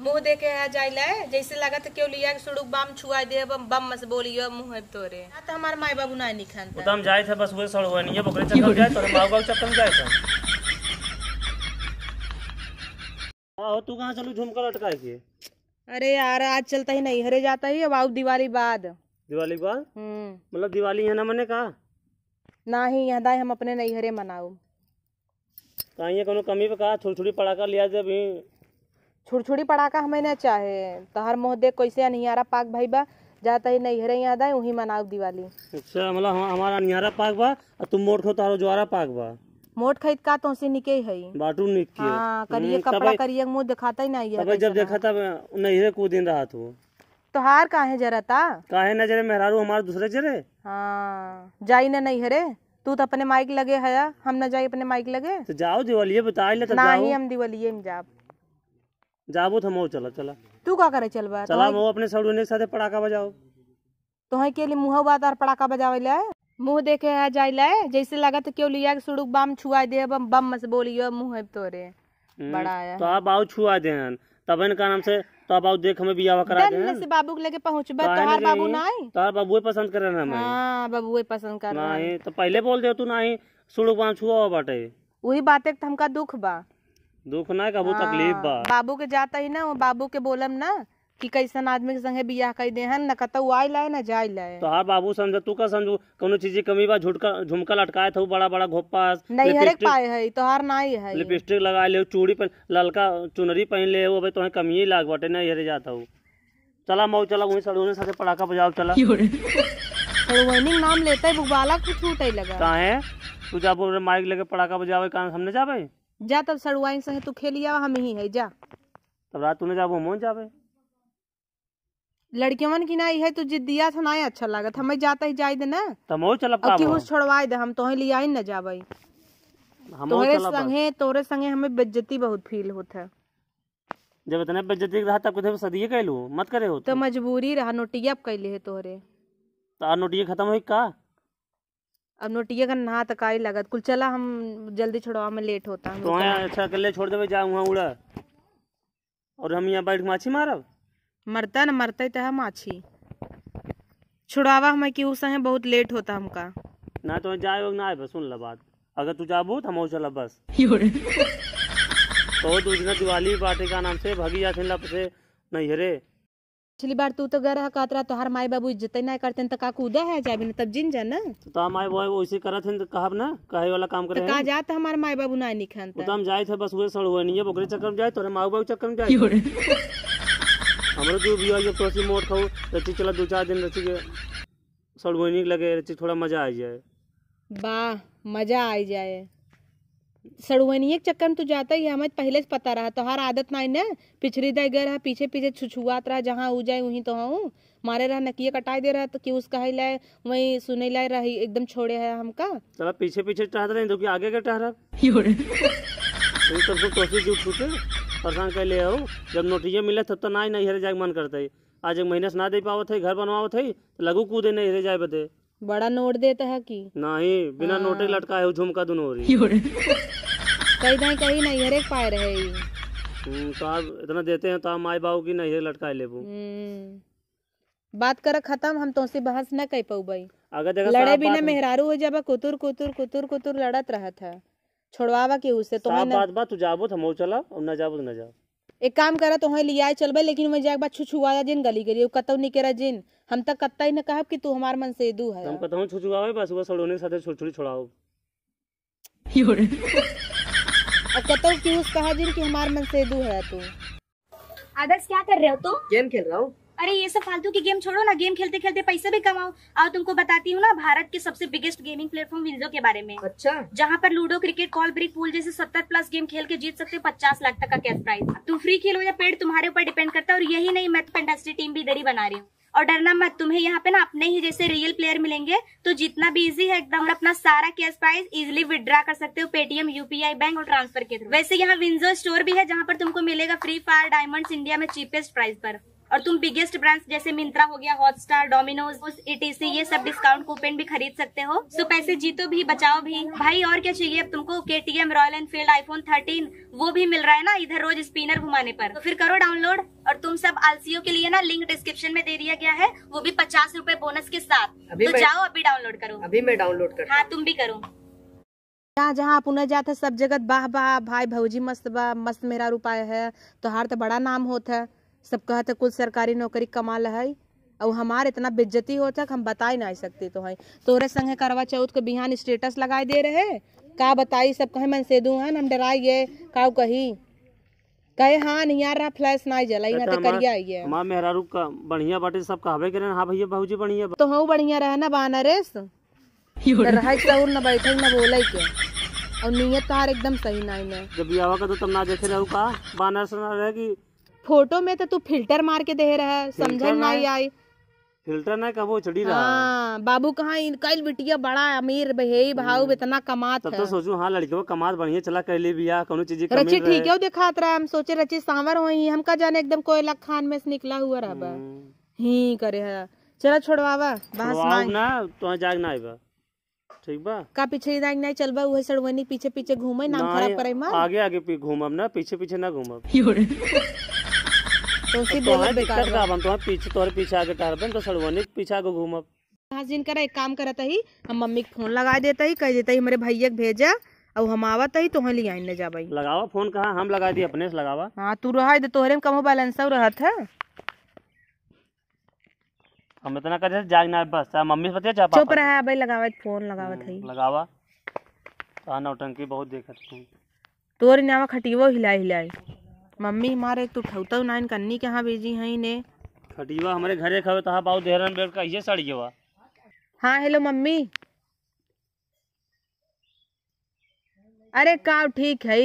मुंह दे के आ जाइल जैसे लागत क्यों लिया कि सुड़ुक बम छुआ दे बम मस बोलियो मुंह है तोरे ना तो हमार माई बाबू ना नहीं खान हम जाए थे बस वो सड़ नहीं है बकरे चक्कर जाए तो माओ गाओ चक्कर जाए था हां तू कहां चलू झुमका लटका के अरे यार आज चलता ही नहीं हरे जाता ही अब दिवाली बाद दिवाली बाद हम्म। मतलब दिवाली है ना मैंने कहा ना ही यहाँ दाई हम अपने नहीं हरे मनाऊ कहीं कोनो कमी पे कहा थोड़ी थोड़ी पड़ा कर लिया जब छुड़छुड़ी पड़ाका हमें ना चाहे तहर तो मोह देख कैसे अनिहारा पाक भाई बा जाता ही नहीं हरे याद आए वही मनाओ दिवाली अच्छा मतलब हमारा अनिहारा पाक बा और तुम मोट खो तारो तो ज्वारा पाक बा मोट खरीद का तो उसे निके ही बाटू निके हाँ हम्म, करिए कपड़ा करिए मुंह दिखाता ही नहीं है जब देखा था नहीं को दिन रहा तू तो हार काहे जरता काहे न जरे मेहरारू हमारे दूसरे जरे हाँ जाई न नहीं हरे तू तो अपने माइक लगे है हम ना जाए अपने माइक लगे तो जाओ दिवाली बताई ले ना ही हम दिवाली में जाओ जाबो तो हम चला चला तू का करे चल चला वो अपने सड़ुने के साथ पड़ाका बजाओ तोहे के लिए मुंह बात और पड़ाका बजावेला मुंह देखे है जाइला जैसे लागत केउ लिया के सुड़ुक बम छुआ दे बम बम से बोलियो मुंह है तोरे हम्म, बड़ा है तो आप आओ छुआ दे तबन का नाम से तो बाबू देख हमें बियाह करा दे से बाबू के लेके पहुंचबे तोहार बाबू ना आई तोहार बाबू पसंद करे ना मैं हां बाबू पसंद कर ना तो पहले बोल दे तू ना आई सुड़ुक बाम छुआ बाटे वही बातें तो हमका दुख बा दुख ना कबू हाँ। तकलीफ बा बाबू के जाता ही ना बाबू के बोलम ना कि कैसन आदमी के संगे बियाह कर है न कतौ आई लाए न जाय लाए तो हाँ बाबू समझ तू का समझू कोनो चीज की कमी बा झुटका झुमका लटकाए था बड़ा बड़ा घोप्पा नहीं हरे पाए है तो हर नहीं है लिपस्टिक लगा ले चूड़ी पहन ललका चुनरी पहन ले वो भाई तोहे कमी ही लाग बटे नहीं हरे जाता हूं चला मऊ चला वहीं सड़ोने साथे पटाखा बजाओ चला वर्निंग नाम लेता है बुबाला कुछ छूटे लगा कहाँ है तू जाबो माइक लेके पटाखा बजावे कहाँ हमने जावे जा तब सड़ुआई से तू खेलिया हम ही है जा तब रात तूने जाबो मोन जाबे लड़कियन की नाई है तू जिद्दिया था नाई अच्छा लागत हमें जाता ही जाई दे ना तमो चल अब की हो छोड़वाई दे हम तोहे लिया ही न जाबई हम तोरे संगे तोरे संगे हमें बेइज्जती बहुत फील होत है जब इतने बेइज्जती रहा तब कुछ सदिए कहलू मत करे हो तो मजबूरी रहा नोटिया अब कहले है तोहरे तो नोटिया खत्म हुई का अब नोटिया का नहा तकाई लगत कुल चला हम जल्दी छोड़ो हमें लेट होता तो यहाँ अच्छा कल छोड़ देवे जा वहाँ उड़ा और हम यहाँ बैठ माछी मारब मरता न मरते तो है माछी छुड़ावा हमें कि उस बहुत लेट होता हमका ना तो जाए ना आए सुन ला बात अगर तू जाबू तो हम चला बस तो दूसरा दिवाली पार्टी का नाम से भगी जाते नहीं हरे पिछली बार तू तो गरह कहत रहा तो माई बाबू इज्जत ना करते त तो का कूदा है जाबी तब जिन जा ना तो माई बाबू ऐसे करत हन कहब ना कहे वाला काम तो करे कहा जाते हमारे माई बाबू ना निखन तो हम जाए थे बस वे सड़वे नहीं है बकरे चक्कर में जाए तोरे माऊ बाबू चक्कर में जाए हमारे जो भी आई तो मोट खाऊ रची चला दो चार दिन रची के सड़ नहीं लगे रची थोड़ा मजा आ जाए वाह मजा आ जाए सड़ुवनिए एक चक्कर में तू तो जाता ही हमें पहले से पता रहा तोहार आदत ना न पिछड़ी दे गए पीछे पीछे छुछुआत रहा जहाँ उ जाए वहीं तो हूँ मारे रहा नकिए कटाई दे रहा तो क्यों उसका ही लाए वही सुने लाए रही एकदम छोड़े है हमका चला पीछे पीछे टहर रहे तो आगे का टहरा सबसे तो कोशिश जूट छूटे परेशान कर ले आओ जब नोटिया मिले तब तो ना ही नहीं हरे जाए मन करते आज एक महीने से ना दे पावत है घर बनवावत है तो लगू कूदे नहीं हरे जाए बदे बड़ा नोट देता है कि नहीं बिना नोटे लटका है झुमका दोनों कहीं ना कहीं नहीं नैहरे पाए रहे तो आप हम्म, इतना देते हैं तो आप माई बाबू की नहीं लटका ले हम्म। बात कर खत्म हम तुमसे बहस न पाऊ भाई अगर देखा लड़े भी ना मेहरारू हो जाबा कुतुर कुतुर कुतुर कुतुर लड़त रहा था छोड़वावा के उसे तो न... बात बात तू जाबो तो हम चला और न जाबो तो न जाओ एक काम करा तो लिया लियाए चलबे लेकिन वही जाके बाद छुछुआ जिन गली गली कतौ नहीं करा जिन हम तक कत्ता ही न कहब कि तू हमार मन से दू है हम कतौ छुछुआ बस वो सड़ोने के साथ छुड़छुड़ी छोड़ाओ बताओ की उस कहाजुर की हमारे मन से दू है तू आदर्श क्या कर रहे हो तुम गेम खेल रहा हूँ अरे ये सब फालतू की गेम छोड़ो ना गेम खेलते खेलते पैसे भी कमाओ और तुमको बताती हूँ ना भारत के सबसे बिगेस्ट गेमिंग प्लेटफॉर्म विंडो के बारे में अच्छा जहाँ पर Ludo cricket call break pool जैसे सत्तर प्लस गेम खेल के जीत सकते हो पचास लाख तक का कैश प्राइज तुम फ्री खेलो या पेड तुम्हारे ऊपर डिपेंड करता है और यही नहीं मैं तो इंडस्ट्री टीम भी इधर ही बना रही हूँ और डरना मत तुम्हें यहाँ पे ना अपने ही जैसे रियल प्लेयर मिलेंगे तो जितना भी इजी है एकदम अपना सारा कैश प्राइस इजिली विद्रॉ कर सकते हो पेटीएम यूपीआई बैंक और ट्रांसफर के थ्रू वैसे यहाँ विंजो स्टोर भी है जहाँ पर तुमको मिलेगा फ्री फायर डायमंड इंडिया में चीपेस्ट प्राइस पर और तुम बिगेस्ट ब्रांड्स जैसे मिंत्रा हो गया हॉटस्टार डोमिनोज इटीसी ये सब डिस्काउंट कूपन भी खरीद सकते हो सो पैसे जीतो भी बचाओ भी भाई और क्या चाहिए अब तुमको K T M Royal Enfield iPhone thirteen वो भी मिल रहा है ना इधर रोज स्पिनर घुमाने पर तो फिर करो डाउनलोड और तुम सब आलसीओ के लिए ना लिंक डिस्क्रिप्शन में दे दिया गया है वो भी पचास रूपए बोनस के साथ अभी तो जाओ अभी डाउनलोड करो अभी मैं डाउनलोड कर हाँ तुम भी करो जहाँ जहाँ पुनः जाते सब जगत बाह बाह भाई भाजी मस्त बा मस्त मेरा रूपाय है तोहार तो बड़ा नाम होता है सब कहते कुल सरकारी नौकरी कमाल है और हमार इतना बेज्जती हो होता हम बता ही नहीं सकते तो है तोरे संग है करवा चौथ के बिहान स्टेटस लगाए दे रहे का बताई सब कहे मन से दू दूँ हम डरा गए का कही कहे हाँ नहीं यार रहा फ्लैश ना जलाई ना तो करिया है माँ मेहरा रूप का बढ़िया बाटे सब कहबे करे हाँ भैया भौजी बढ़िया तो हूँ बढ़िया रहे ना बानरेस तो रेस बैठे न बोले के और नीयत तार एकदम सही ना जब यहाँ का तो तब ना देखे रहू का बानर से ना रहेगी फोटो में तो तू फिल्टर मार के दे रहा है समझ नहीं आई फिल्टर ना कबो चढ़ी रहा हाँ, बाबू कहाँ कल बिटिया बड़ा अमीर बहेई भाव हम्म। इतना कमात तब तो सोचू हाँ लड़के कमात बढ़िया चला कर ले बिया कोनो चीज रची ठीक है दिखात रहा हम सोचे रची सांवर हो हम का जाने एकदम कोयला खान में से निकला हुआ रहा हम्म। ही करे है चला छोड़वावा बहस ना तो जाग ना आइबा ठीक बा का पीछे दाग नहीं चलबा उहे सड़वनी पीछे पीछे घूमे नाम खराब करे मार आगे आगे पी घूमब ना पीछे पीछे ना घूमब तो तो तो जिनका एक काम करत ही हम मम्मी फोन लगा देते ही कह देते हमारे भैया के भेजा और हम आवा ही तोहे लिए आने जाब लगावा फोन कहा हम लगा दिए अपने से लगावा हाँ तू रहा है तोहरे में कमो बैलेंस रहा है हम इतना कर जाग ना बस मम्मी से बतिया चापा चुप रहा भाई हम्म, लगावा फोन लगावा है लगावा आ नौटंकी बहुत देखत हूं तोर नावा खटीवो हिलाई हिलाई मम्मी हमारे तो ठौतौ नाइन कन्नी के यहाँ भेजी है इन्हें खटीवा हमारे घरे तो हाँ बाऊ देहरन बेर का ये साड़ी वा हाँ हेलो मम्मी अरे का ठीक है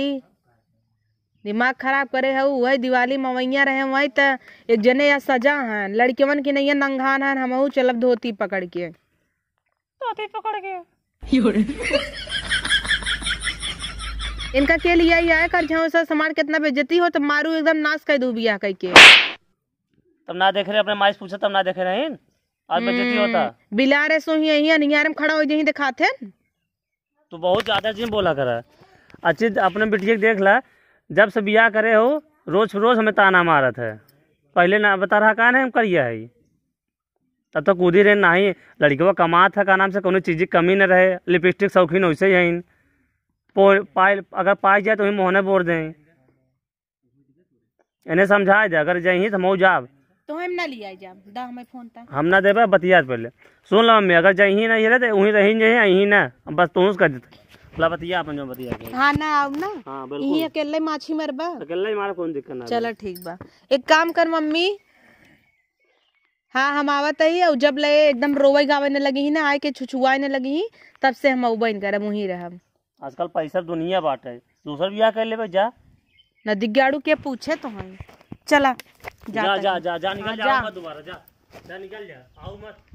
दिमाग खराब करे है वही दिवाली मवैया रहे वही तो एक जने या सजा है लड़कियन की नहीं नंगान है हम चलब धोती पकड़ के धोती पकड़ के इनका के लिया ही आया कर झाऊ से सामान कितना बेजती हो तो मारू एकदम नाश कर दू बिया कह के तब ना देख रहे अपने माइस पूछे तब ना देख रहे हैं आज बेजती हम्म, होता बिला रहे सो ही यहीं अनियार में खड़ा हो जहीं दिखाते तो बहुत ज्यादा जी बोला कर अच्छी अपने बिटिया देख ला जब से बिया करे हो रोज रोज हमें ताना मारत है पहले ना बता रहा कहा हम करिए है तब तो कूदी रहे ना ही लड़की वो कमात है का नाम से कोई चीज़ की कमी न रहे लिपस्टिक शौकीन वैसे ही और पाए अगर पाए जाए तो ही मोहने बोर दें इन्हें समझा दे अगर जाइए तो मऊ जाब तो हम ना लिया जाब दा हमें फोन था हम ना देबे बतिया पहले सुन लो मम्मी अगर जाइए ना ये तो वहीं रही जाइए यहीं ना बस तू कर देते ला बतिया अपन जो बतिया के हां ना आव ना हां बिल्कुल ये अकेले माछी मरबा अकेले मार कौन दिक्कत ना चलो ठीक बा एक काम कर मम्मी हाँ हम आवत ही और जब ले एकदम रोवे गावे ने लगी ही ना आए के छुछुआए ने लगी ही तब से हम कर हम वहीं रहम आजकल पैसा दुनिया बाट है दूसर ब्याह कर ले जा नदी गाड़ू के पूछे तो हम चला जा जा जा, जा, हाँ, जा निकल जा, जा। दोबारा जा जा निकल जा आओ मत